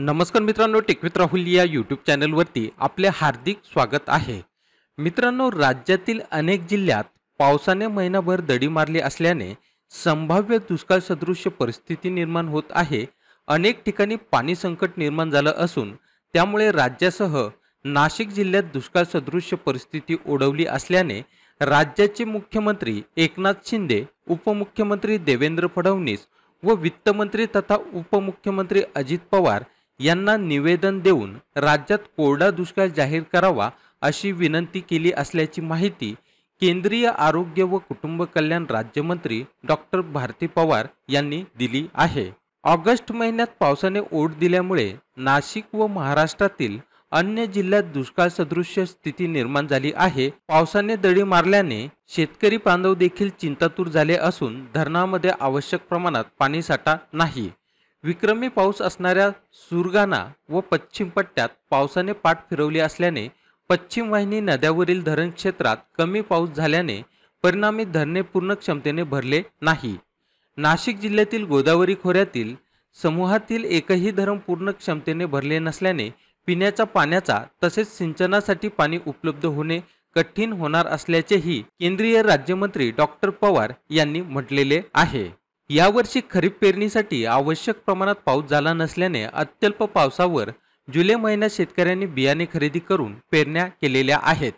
नमस्कार मित्रांनो टेकवित राहुल या यूट्यूब चॅनलवरती आपले हार्दिक स्वागत आहे मित्रांनो राज्यातील अनेक जिल्ह्यात पावसाने महिनाभर दडी मारली असल्याने संभाव्य दुष्काळ सदृश्य परिस्थिती निर्माण होत आहे अनेक ठिकाणी पाणी संकट निर्माण झालं असून त्यामुळे राज्यासह नाशिक जिल्ह्यात दुष्काळ सदृश परिस्थिती ओढवली असल्याने राज्याचे मुख्यमंत्री एकनाथ शिंदे उपमुख्यमंत्री देवेंद्र फडणवीस व वित्तमंत्री तथा उपमुख्यमंत्री अजित पवार यांना निवेदन देऊन राज्यात कोरडा दुष्काळ जाहीर करावा अशी विनंती केली असल्याची माहिती केंद्रीय आरोग्य व कुटुंब कल्याण राज्यमंत्री डॉक्टर भारती पवार यांनी दिली आहे ऑगस्ट महिन्यात पावसाने ओढ दिल्यामुळे नाशिक व महाराष्ट्रातील अन्य जिल्ह्यात दुष्काळ सदृश्य स्थिती निर्माण झाली आहे पावसाने दडी मारल्याने शेतकरी बांधव देखील चिंतातूर झाले असून धरणामध्ये आवश्यक प्रमाणात पाणीसाठा नाही विक्रमी पाऊस असणाऱ्या सुरगाणा व पश्चिम पट्ट्यात पावसाने पाठ फिरवली असल्याने पश्चिम वाहिनी नद्यावरील धरण क्षेत्रात कमी पाऊस झाल्याने परिणामी धरणे पूर्ण क्षमतेने भरले नाही नाशिक जिल्ह्यातील गोदावरी खोऱ्यातील समूहातील एकही धरण पूर्ण क्षमतेने भरले नसल्याने पिण्याच्या पाण्याचा तसेच सिंचनासाठी पाणी उपलब्ध होणे कठीण होणार असल्याचेही केंद्रीय राज्यमंत्री डॉक्टर पवार यांनी म्हटलेले आहे यावर्षी खरीप पेरणीसाठी आवश्यक प्रमाणात पाऊस झाला नसल्याने अत्यल्प पावसावर जुलै महिन्यात शेतकऱ्यांनी बियाणे खरेदी करून पेरण्या केलेल्या आहेत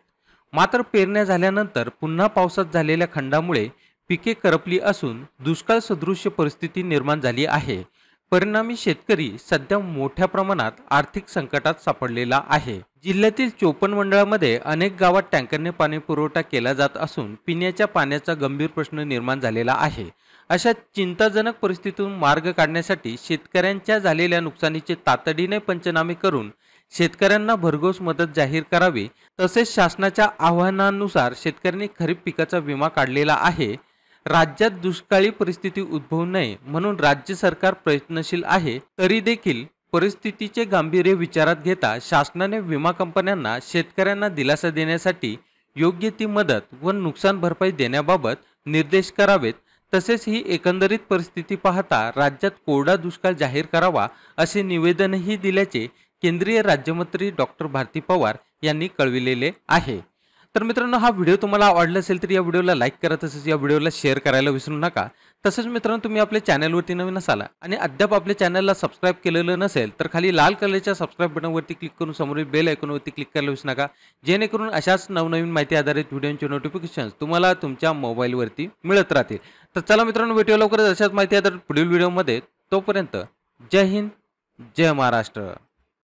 मात्र पेरण्या झाल्यानंतर पुन्हा पावसात झालेल्या खंडामुळे पिके करपली असून दुष्काळ सदृश्य परिस्थिती निर्माण झाली आहे परिणामी शेतकरी सध्या मोठ्या प्रमाणात आर्थिक संकटात सापडलेला आहे जिल्ह्यातील चोपन मंडळामध्ये अनेक गावात टँकरने पाणी पुरवठा केला जात असून पिण्याच्या पाण्याचा गंभीर प्रश्न निर्माण झालेला आहे अशा चिंताजनक परिस्थितीतून मार्ग काढण्यासाठी शेतकऱ्यांच्या झालेल्या नुकसानीचे तातडीने पंचनामे करून शेतकऱ्यांना भरघोस मदत जाहीर करावी तसेच शासनाच्या आवाहनानुसार शेतकऱ्यांनी खरीप पिकाचा विमा काढलेला आहे राज्यात दुष्काळी परिस्थिती उद्भवू नये म्हणून राज्य सरकार प्रयत्नशील आहे तरी देखील परिस्थितीचे गांभीर्य विचारात घेता शासनाने विमा कंपन्यांना शेतकऱ्यांना दिलासा देण्यासाठी योग्य ती मदत व नुकसान भरपाई देण्याबाबत निर्देश करावेत तसेच ही एकंदरीत परिस्थिती पाहता राज्यात कोरडा दुष्काळ जाहीर करावा असे निवेदनही दिल्याचे केंद्रीय राज्यमंत्री डॉक्टर भारती पवार यांनी कळविलेले आहे तर मित्रांनो हा व्हिडिओ तुम्हाला आवडला असेल तर या व्हिडिओला लाईक करा तसंच या व्हिडिओला शेअर करायला विसरू नका तसंच मित्रांनो तुम्ही आपल्या चॅनलवरती नवीन असाल आणि अद्याप आपल्या चॅनलला सबस्क्राईब केलेलं नसेल तर खाली लाल कलरच्या सबस्क्राईब बटनवरती क्लिक करून समोरील बेल ऐकूनवरती क्लिक करायला विसरू नका जेणेकरून अशाच नवनवीन माहिती आधारित व्हिडिओचे नोटिफिकेशन तुम्हाला तुमच्या मोबाईलवरती मिळत राहतील तर चला मित्रांनो व्हिडिओ लवकरच अशाच माहिती आधारित पुढील व्हिडिओमध्ये तोपर्यंत जय हिंद जय महाराष्ट्र